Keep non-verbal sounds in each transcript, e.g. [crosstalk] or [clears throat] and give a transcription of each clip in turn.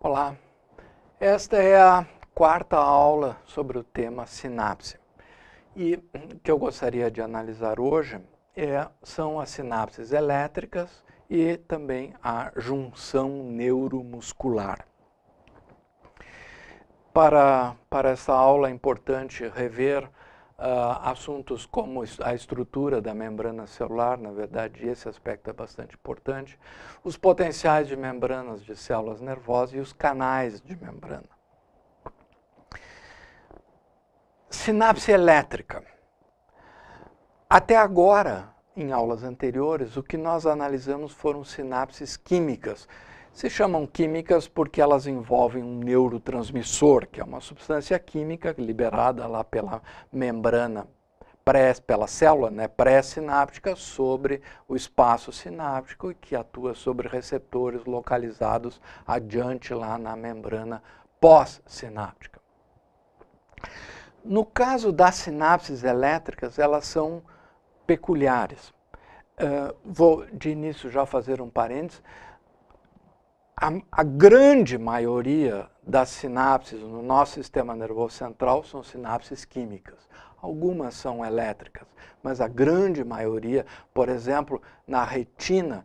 Olá, esta é a quarta aula sobre o tema sinapse. E o que eu gostaria de analisar hoje é, são as sinapses elétricas e também a junção neuromuscular para, para essa aula é importante rever uh, assuntos como a estrutura da membrana celular, na verdade esse aspecto é bastante importante, os potenciais de membranas de células nervosas e os canais de membrana. Sinapse elétrica. Até agora, em aulas anteriores, o que nós analisamos foram sinapses químicas, se chamam químicas porque elas envolvem um neurotransmissor, que é uma substância química liberada lá pela membrana pré, pela célula né, pré-sináptica sobre o espaço sináptico e que atua sobre receptores localizados adiante lá na membrana pós-sináptica. No caso das sinapses elétricas, elas são peculiares. Uh, vou de início já fazer um parênteses a, a grande maioria das sinapses no nosso sistema nervoso central são sinapses químicas. Algumas são elétricas, mas a grande maioria, por exemplo, na retina,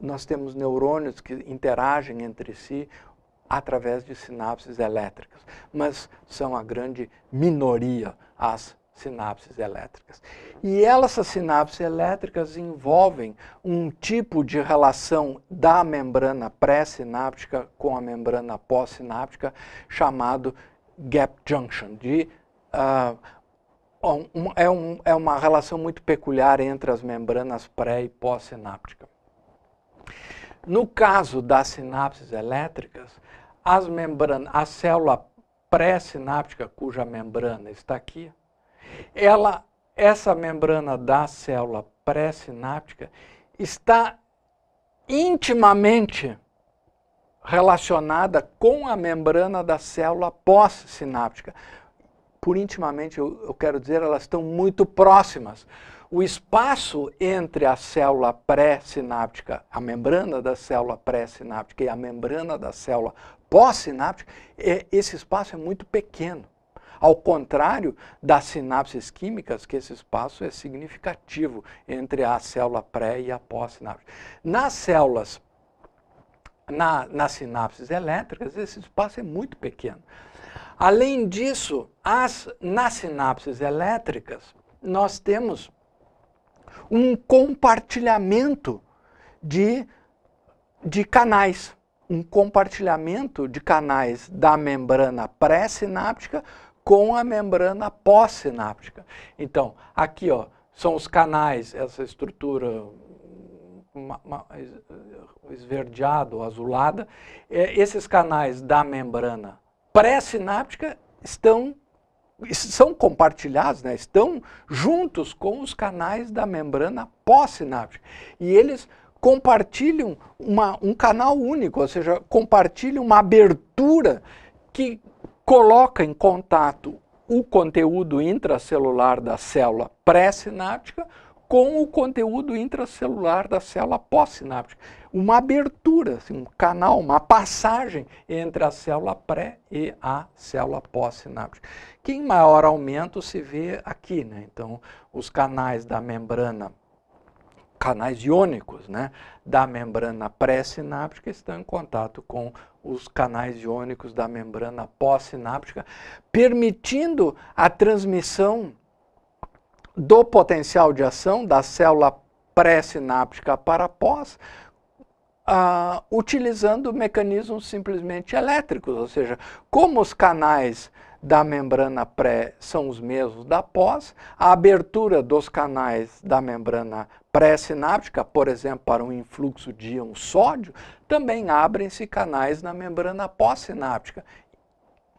nós temos neurônios que interagem entre si através de sinapses elétricas, mas são a grande minoria as sinapses elétricas. E essas sinapses elétricas envolvem um tipo de relação da membrana pré-sináptica com a membrana pós-sináptica chamado gap junction, de, uh, um, é, um, é uma relação muito peculiar entre as membranas pré e pós-sináptica. No caso das sinapses elétricas, as membranas, a célula pré-sináptica, cuja membrana está aqui, ela, essa membrana da célula pré-sináptica está intimamente relacionada com a membrana da célula pós-sináptica. Por intimamente, eu, eu quero dizer, elas estão muito próximas. O espaço entre a célula pré-sináptica, a membrana da célula pré-sináptica e a membrana da célula pós-sináptica, é, esse espaço é muito pequeno ao contrário das sinapses químicas, que esse espaço é significativo entre a célula pré e a pós-sinapse. Nas células, na, nas sinapses elétricas, esse espaço é muito pequeno. Além disso, as, nas sinapses elétricas, nós temos um compartilhamento de, de canais, um compartilhamento de canais da membrana pré-sináptica com a membrana pós-sináptica. Então, aqui ó, são os canais, essa estrutura esverdeada ou azulada, é, esses canais da membrana pré-sináptica estão são compartilhados, né? estão juntos com os canais da membrana pós-sináptica. E eles compartilham uma, um canal único, ou seja, compartilham uma abertura que coloca em contato o conteúdo intracelular da célula pré-sináptica com o conteúdo intracelular da célula pós-sináptica. Uma abertura, assim, um canal, uma passagem entre a célula pré e a célula pós-sináptica. Que em maior aumento se vê aqui, né? Então, os canais da membrana canais iônicos né, da membrana pré-sináptica estão em contato com os canais iônicos da membrana pós-sináptica, permitindo a transmissão do potencial de ação da célula pré-sináptica para pós, uh, utilizando mecanismos simplesmente elétricos, ou seja, como os canais da membrana pré são os mesmos da pós, a abertura dos canais da membrana pré-sináptica, por exemplo, para um influxo de íon sódio, também abrem-se canais na membrana pós-sináptica,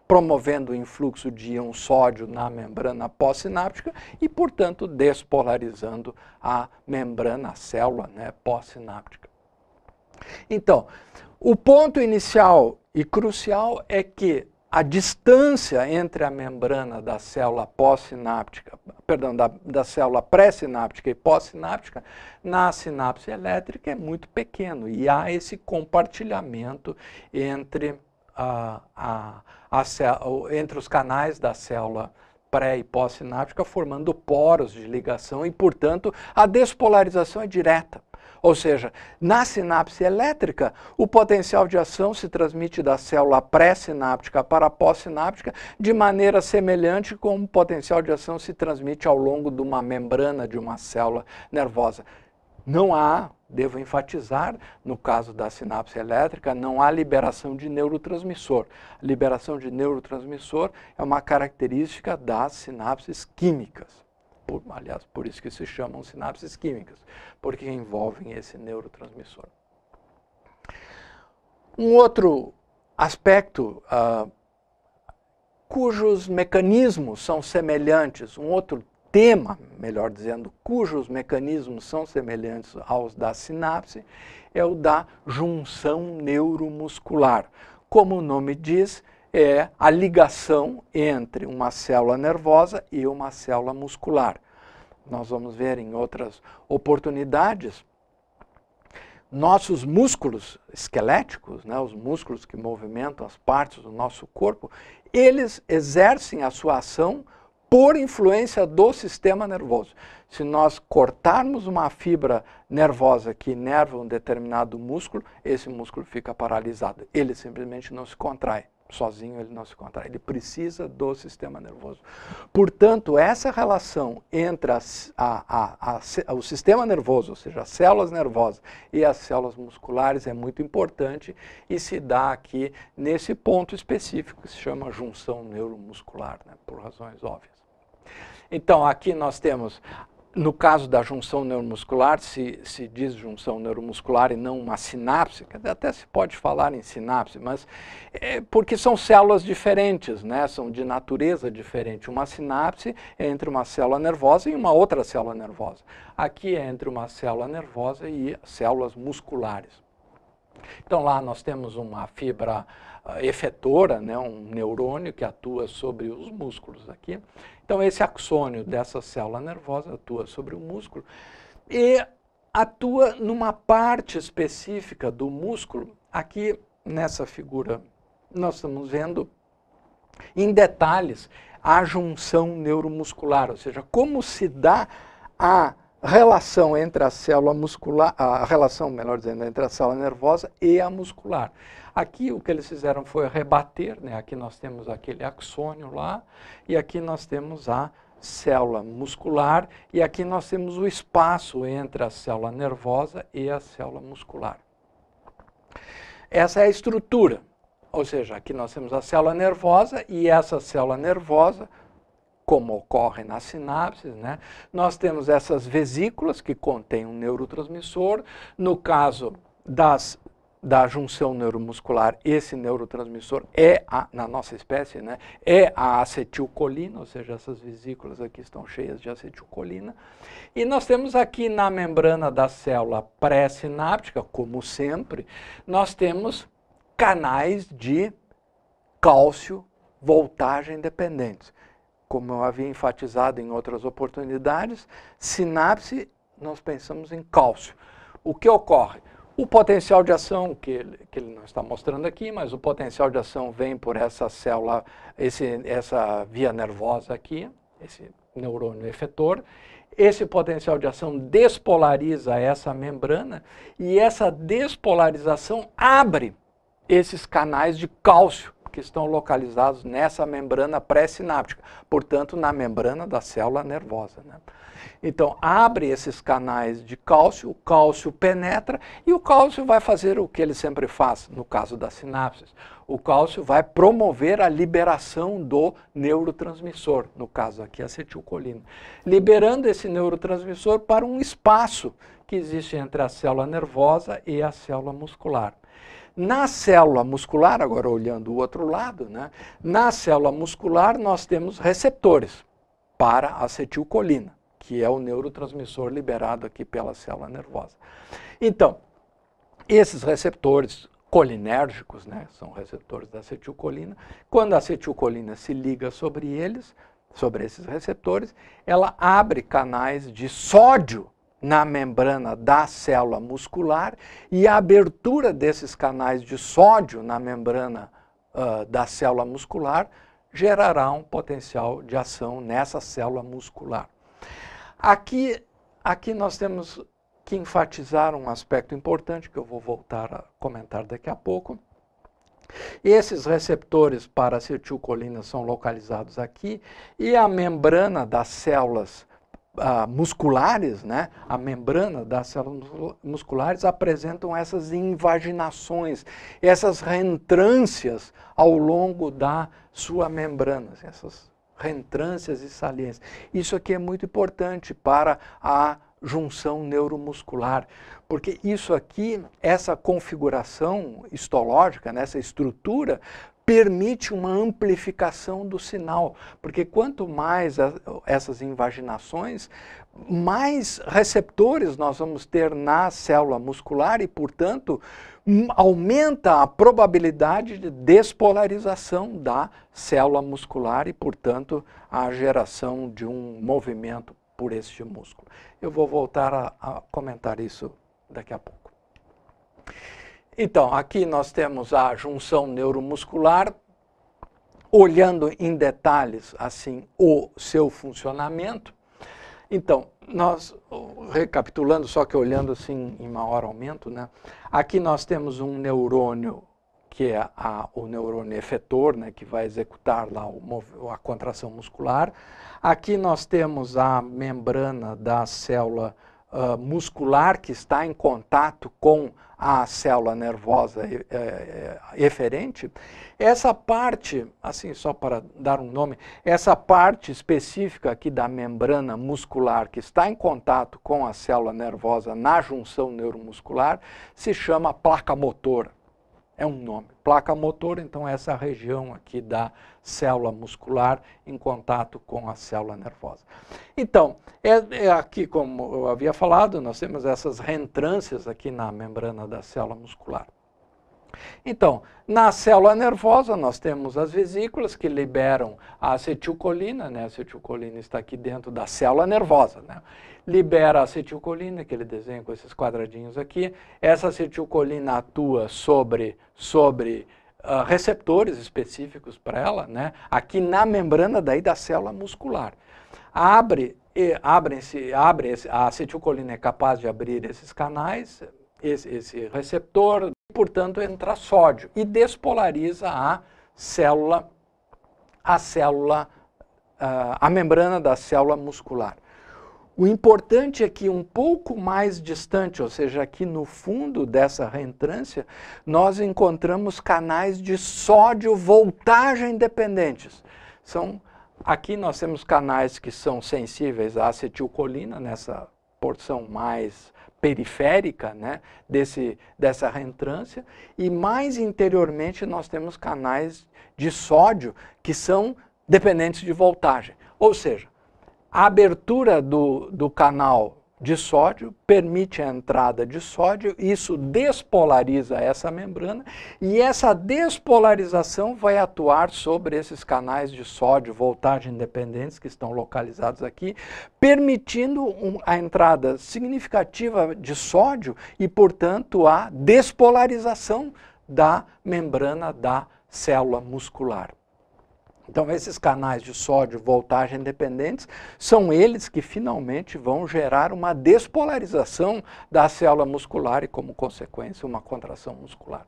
promovendo o influxo de íon sódio na membrana pós-sináptica e, portanto, despolarizando a membrana, a célula né, pós-sináptica. Então, o ponto inicial e crucial é que a distância entre a membrana da célula pós-sináptica, perdão, da, da célula pré-sináptica e pós-sináptica na sinapse elétrica é muito pequeno e há esse compartilhamento entre, a, a, a, entre os canais da célula pré e pós-sináptica formando poros de ligação e, portanto, a despolarização é direta. Ou seja, na sinapse elétrica, o potencial de ação se transmite da célula pré-sináptica para a pós-sináptica de maneira semelhante como o potencial de ação se transmite ao longo de uma membrana de uma célula nervosa. Não há, devo enfatizar, no caso da sinapse elétrica, não há liberação de neurotransmissor. A liberação de neurotransmissor é uma característica das sinapses químicas por, aliás, por isso que se chamam sinapses químicas, porque envolvem esse neurotransmissor. Um outro aspecto ah, cujos mecanismos são semelhantes, um outro tema, melhor dizendo, cujos mecanismos são semelhantes aos da sinapse, é o da junção neuromuscular. Como o nome diz, é a ligação entre uma célula nervosa e uma célula muscular. Nós vamos ver em outras oportunidades. Nossos músculos esqueléticos, né, os músculos que movimentam as partes do nosso corpo, eles exercem a sua ação por influência do sistema nervoso. Se nós cortarmos uma fibra nervosa que inerva um determinado músculo, esse músculo fica paralisado. Ele simplesmente não se contrai. Sozinho ele não se contrai, ele precisa do sistema nervoso. Portanto, essa relação entre a, a, a, o sistema nervoso, ou seja, as células nervosas e as células musculares é muito importante e se dá aqui nesse ponto específico que se chama junção neuromuscular, né, por razões óbvias. Então, aqui nós temos no caso da junção neuromuscular, se, se diz junção neuromuscular e não uma sinapse, até se pode falar em sinapse, mas é porque são células diferentes, né? são de natureza diferente. Uma sinapse é entre uma célula nervosa e uma outra célula nervosa. Aqui é entre uma célula nervosa e células musculares. Então lá nós temos uma fibra ah, efetora, né, um neurônio que atua sobre os músculos aqui. Então esse axônio dessa célula nervosa atua sobre o músculo e atua numa parte específica do músculo. Aqui nessa figura nós estamos vendo em detalhes a junção neuromuscular, ou seja, como se dá a a relação entre a célula muscular, a relação, melhor dizendo, entre a célula nervosa e a muscular. Aqui o que eles fizeram foi rebater, né? aqui nós temos aquele axônio lá, e aqui nós temos a célula muscular, e aqui nós temos o espaço entre a célula nervosa e a célula muscular. Essa é a estrutura, ou seja, aqui nós temos a célula nervosa e essa célula nervosa como ocorre nas sinapses, né? nós temos essas vesículas que contêm um neurotransmissor. No caso das da junção neuromuscular, esse neurotransmissor é, a, na nossa espécie, né, é a acetilcolina, ou seja, essas vesículas aqui estão cheias de acetilcolina. E nós temos aqui na membrana da célula pré-sináptica, como sempre, nós temos canais de cálcio voltagem dependentes como eu havia enfatizado em outras oportunidades, sinapse nós pensamos em cálcio. O que ocorre? O potencial de ação, que ele, que ele não está mostrando aqui, mas o potencial de ação vem por essa célula, esse, essa via nervosa aqui, esse neurônio efetor. Esse potencial de ação despolariza essa membrana e essa despolarização abre esses canais de cálcio que estão localizados nessa membrana pré-sináptica, portanto, na membrana da célula nervosa. Né? Então, abre esses canais de cálcio, o cálcio penetra e o cálcio vai fazer o que ele sempre faz, no caso das sinapses. O cálcio vai promover a liberação do neurotransmissor, no caso aqui acetilcolina, liberando esse neurotransmissor para um espaço que existe entre a célula nervosa e a célula muscular. Na célula muscular, agora olhando o outro lado, né, na célula muscular nós temos receptores para acetilcolina, que é o neurotransmissor liberado aqui pela célula nervosa. Então, esses receptores colinérgicos, né, são receptores da acetilcolina, quando a acetilcolina se liga sobre eles, sobre esses receptores, ela abre canais de sódio na membrana da célula muscular e a abertura desses canais de sódio na membrana uh, da célula muscular gerará um potencial de ação nessa célula muscular. Aqui, aqui nós temos que enfatizar um aspecto importante que eu vou voltar a comentar daqui a pouco. Esses receptores para acetilcolina são localizados aqui e a membrana das células musculares, né, a membrana das células musculares apresentam essas invaginações, essas reentrâncias ao longo da sua membrana, assim, essas reentrâncias e saliências. Isso aqui é muito importante para a junção neuromuscular, porque isso aqui, essa configuração histológica, nessa né, estrutura, permite uma amplificação do sinal, porque quanto mais a, essas invaginações, mais receptores nós vamos ter na célula muscular e, portanto, aumenta a probabilidade de despolarização da célula muscular e, portanto, a geração de um movimento por este músculo. Eu vou voltar a, a comentar isso daqui a pouco. Então, aqui nós temos a junção neuromuscular, olhando em detalhes assim o seu funcionamento. Então, nós recapitulando, só que olhando assim em maior aumento, né? Aqui nós temos um neurônio que é a, o neurônio efetor, né, que vai executar lá o, a contração muscular. Aqui nós temos a membrana da célula uh, muscular que está em contato com a célula nervosa eh, eh, eferente, essa parte, assim só para dar um nome, essa parte específica aqui da membrana muscular que está em contato com a célula nervosa na junção neuromuscular se chama placa motora é um nome. Placa motor, então, é essa região aqui da célula muscular em contato com a célula nervosa. Então, é, é aqui, como eu havia falado, nós temos essas reentrâncias aqui na membrana da célula muscular. Então, na célula nervosa nós temos as vesículas que liberam a acetilcolina, né? A acetilcolina está aqui dentro da célula nervosa, né? Libera a acetilcolina, aquele desenho com esses quadradinhos aqui. Essa acetilcolina atua sobre, sobre uh, receptores específicos para ela, né? Aqui na membrana daí da célula muscular. Abre, abrem-se, abre, a acetilcolina é capaz de abrir esses canais esse, esse receptor, portanto entra sódio e despolariza a célula, a célula, a membrana da célula muscular. O importante é que um pouco mais distante, ou seja, aqui no fundo dessa reentrância, nós encontramos canais de sódio voltagem dependentes. São aqui nós temos canais que são sensíveis à acetilcolina nessa porção mais periférica né, desse, dessa reentrância, e mais interiormente nós temos canais de sódio que são dependentes de voltagem. Ou seja, a abertura do, do canal de sódio, permite a entrada de sódio, isso despolariza essa membrana e essa despolarização vai atuar sobre esses canais de sódio, voltagem dependentes que estão localizados aqui, permitindo um, a entrada significativa de sódio e, portanto, a despolarização da membrana da célula muscular. Então, esses canais de sódio voltagem dependentes são eles que finalmente vão gerar uma despolarização da célula muscular e, como consequência, uma contração muscular.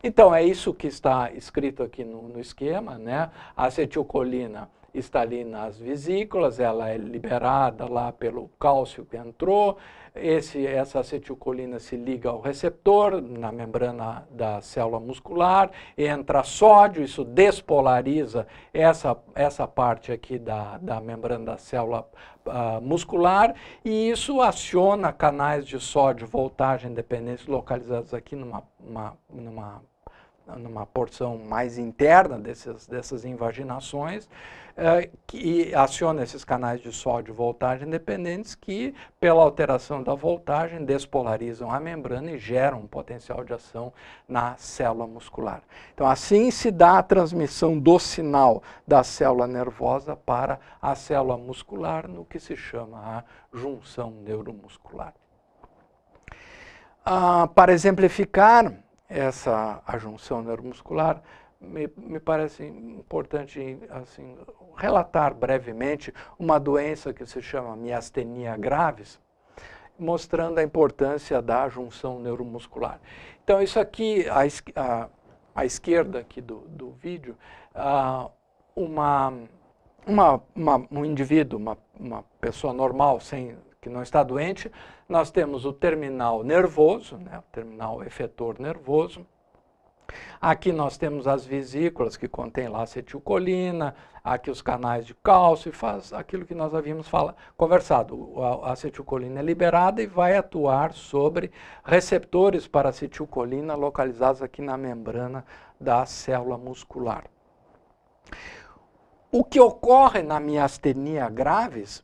Então, é isso que está escrito aqui no, no esquema, né? A acetilcolina está ali nas vesículas, ela é liberada lá pelo cálcio que entrou, esse, essa acetilcolina se liga ao receptor na membrana da célula muscular, entra sódio, isso despolariza essa, essa parte aqui da, da membrana da célula uh, muscular e isso aciona canais de sódio, voltagem, dependência, localizados aqui numa, uma, numa numa porção mais interna dessas, dessas invaginações, eh, que aciona esses canais de sódio voltagem dependentes que, pela alteração da voltagem, despolarizam a membrana e geram um potencial de ação na célula muscular. Então, assim se dá a transmissão do sinal da célula nervosa para a célula muscular, no que se chama a junção neuromuscular. Ah, para exemplificar, essa a junção neuromuscular, me, me parece importante assim, relatar brevemente uma doença que se chama miastenia graves mostrando a importância da junção neuromuscular. Então, isso aqui, à, à, à esquerda aqui do, do vídeo, uh, uma, uma, uma, um indivíduo, uma, uma pessoa normal, sem que não está doente, nós temos o terminal nervoso, né, o terminal efetor nervoso. Aqui nós temos as vesículas que contêm lá acetilcolina, aqui os canais de cálcio, e faz aquilo que nós havíamos fala, conversado. A acetilcolina é liberada e vai atuar sobre receptores para acetilcolina localizados aqui na membrana da célula muscular. O que ocorre na miastenia graves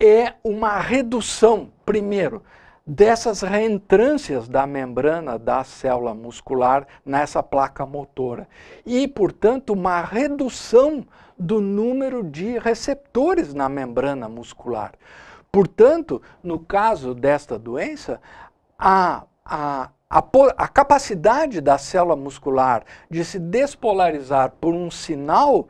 é uma redução, primeiro, dessas reentrâncias da membrana da célula muscular nessa placa motora e, portanto, uma redução do número de receptores na membrana muscular. Portanto, no caso desta doença, a, a, a, a capacidade da célula muscular de se despolarizar por um sinal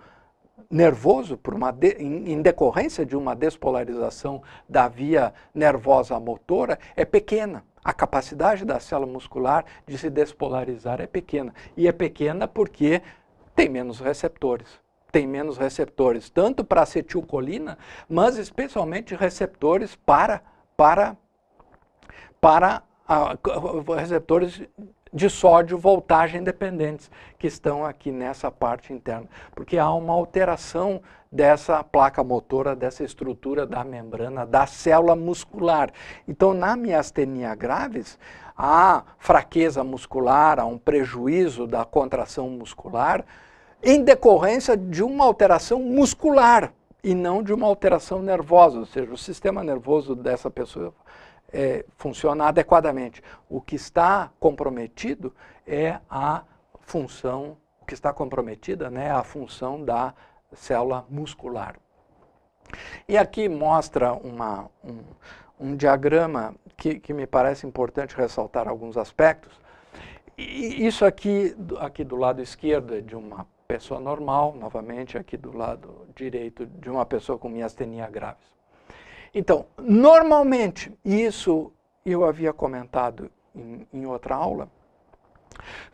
nervoso por uma de, em, em decorrência de uma despolarização da via nervosa motora é pequena. A capacidade da célula muscular de se despolarizar é pequena. E é pequena porque tem menos receptores. Tem menos receptores, tanto para acetilcolina, mas especialmente receptores para, para, para a, receptores de sódio voltagem dependentes, que estão aqui nessa parte interna, porque há uma alteração dessa placa motora, dessa estrutura da membrana, da célula muscular. Então, na miastenia graves, há fraqueza muscular, há um prejuízo da contração muscular, em decorrência de uma alteração muscular e não de uma alteração nervosa, ou seja, o sistema nervoso dessa pessoa é, adequadamente. O que está comprometido é a função, o que está comprometida né, é a função da célula muscular. E aqui mostra uma, um, um diagrama que, que me parece importante ressaltar alguns aspectos. E isso aqui, aqui do lado esquerdo é de uma pessoa normal, novamente aqui do lado direito de uma pessoa com miastenia graves. Então, normalmente, e isso eu havia comentado em, em outra aula,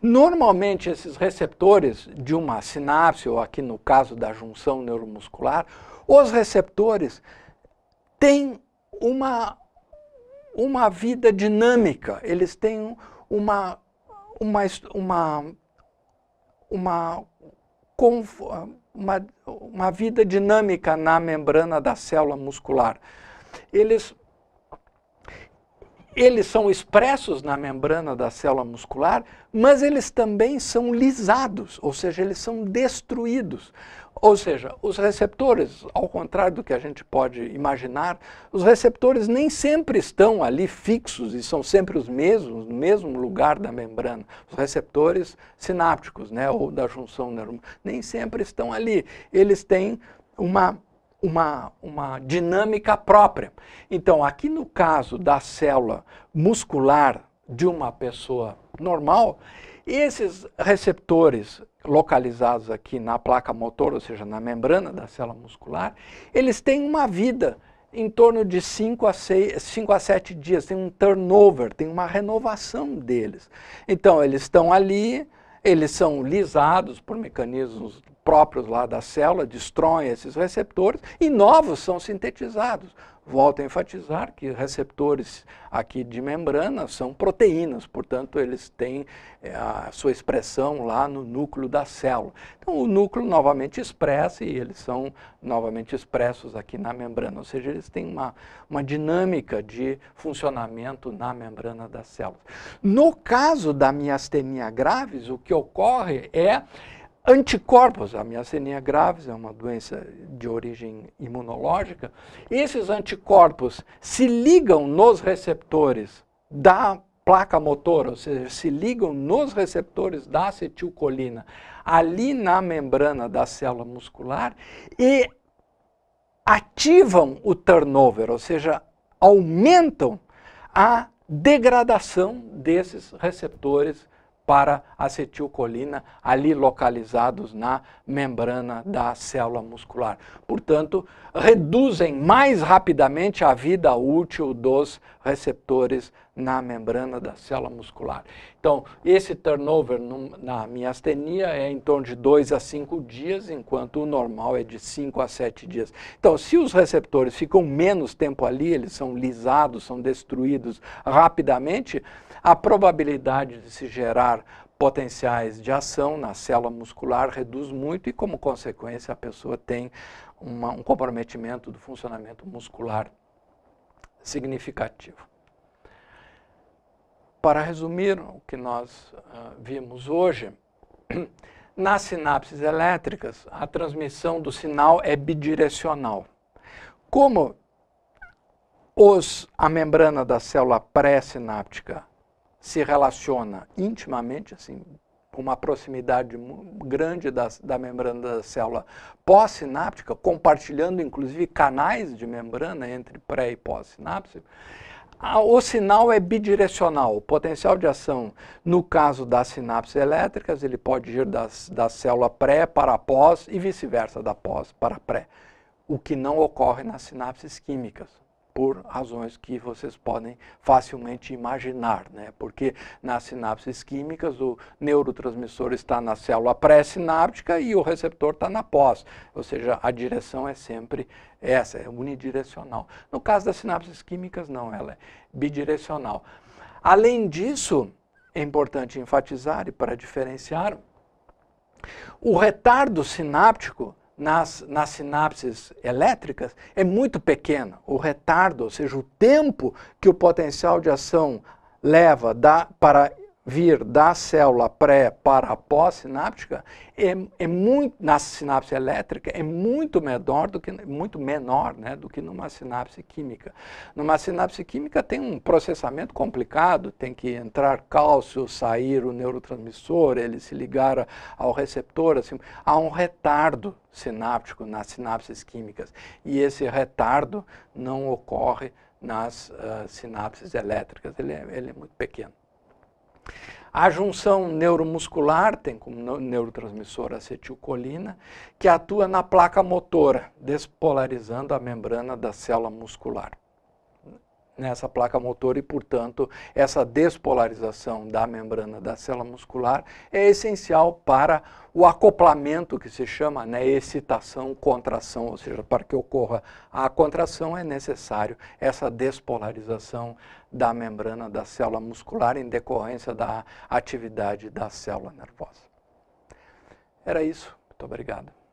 normalmente esses receptores de uma sinapse, ou aqui no caso da junção neuromuscular, os receptores têm uma, uma vida dinâmica, eles têm uma, uma, uma, uma, uma, uma vida dinâmica na membrana da célula muscular eles, eles são expressos na membrana da célula muscular, mas eles também são lisados, ou seja, eles são destruídos. Ou seja, os receptores, ao contrário do que a gente pode imaginar, os receptores nem sempre estão ali fixos e são sempre os mesmos, no mesmo lugar da membrana. Os receptores sinápticos, né, ou da junção neuromuscular, nem sempre estão ali. Eles têm uma uma, uma dinâmica própria. Então, aqui no caso da célula muscular de uma pessoa normal, esses receptores localizados aqui na placa motor, ou seja, na membrana da célula muscular, eles têm uma vida em torno de 5 a, 5 a 7 dias, tem um turnover, tem uma renovação deles. Então, eles estão ali, eles são lisados por mecanismos próprios lá da célula destroem esses receptores e novos são sintetizados. Volto a enfatizar que receptores aqui de membrana são proteínas, portanto, eles têm é, a sua expressão lá no núcleo da célula. Então, o núcleo novamente expressa e eles são novamente expressos aqui na membrana, ou seja, eles têm uma, uma dinâmica de funcionamento na membrana da célula. No caso da miastenia graves, o que ocorre é anticorpos, a miastenia graves é uma doença de origem imunológica, esses anticorpos se ligam nos receptores da placa motora, ou seja, se ligam nos receptores da acetilcolina ali na membrana da célula muscular e ativam o turnover, ou seja, aumentam a degradação desses receptores para acetilcolina ali localizados na membrana da célula muscular. Portanto, reduzem mais rapidamente a vida útil dos receptores na membrana da célula muscular. Então, esse turnover na miastenia é em torno de 2 a 5 dias, enquanto o normal é de 5 a 7 dias. Então, se os receptores ficam menos tempo ali, eles são lisados, são destruídos rapidamente, a probabilidade de se gerar potenciais de ação na célula muscular reduz muito e, como consequência, a pessoa tem uma, um comprometimento do funcionamento muscular significativo. Para resumir o que nós ah, vimos hoje, [clears throat] nas sinapses elétricas, a transmissão do sinal é bidirecional. Como os, a membrana da célula pré-sináptica se relaciona intimamente, assim, com uma proximidade grande da, da membrana da célula pós-sináptica, compartilhando inclusive canais de membrana entre pré e pós-sinapse, ah, o sinal é bidirecional. O potencial de ação, no caso das sinapses elétricas, ele pode ir das, da célula pré para a pós e vice-versa, da pós para a pré, o que não ocorre nas sinapses químicas por razões que vocês podem facilmente imaginar, né? porque nas sinapses químicas o neurotransmissor está na célula pré-sináptica e o receptor está na pós, ou seja, a direção é sempre essa, é unidirecional. No caso das sinapses químicas, não, ela é bidirecional. Além disso, é importante enfatizar e para diferenciar, o retardo sináptico nas, nas sinapses elétricas é muito pequena. O retardo, ou seja, o tempo que o potencial de ação leva da, para vir da célula pré para a pós-sináptica é, é muito na sinapse elétrica é muito menor do que muito menor, né, do que numa sinapse química. Numa sinapse química tem um processamento complicado, tem que entrar cálcio, sair o neurotransmissor, ele se ligar ao receptor, assim, há um retardo sináptico nas sinapses químicas e esse retardo não ocorre nas uh, sinapses elétricas, ele é, ele é muito pequeno. A junção neuromuscular tem como neurotransmissor acetilcolina, que atua na placa motora, despolarizando a membrana da célula muscular nessa placa motor e, portanto, essa despolarização da membrana da célula muscular é essencial para o acoplamento que se chama né, excitação, contração, ou seja, para que ocorra a contração é necessário essa despolarização da membrana da célula muscular em decorrência da atividade da célula nervosa. Era isso. Muito obrigado.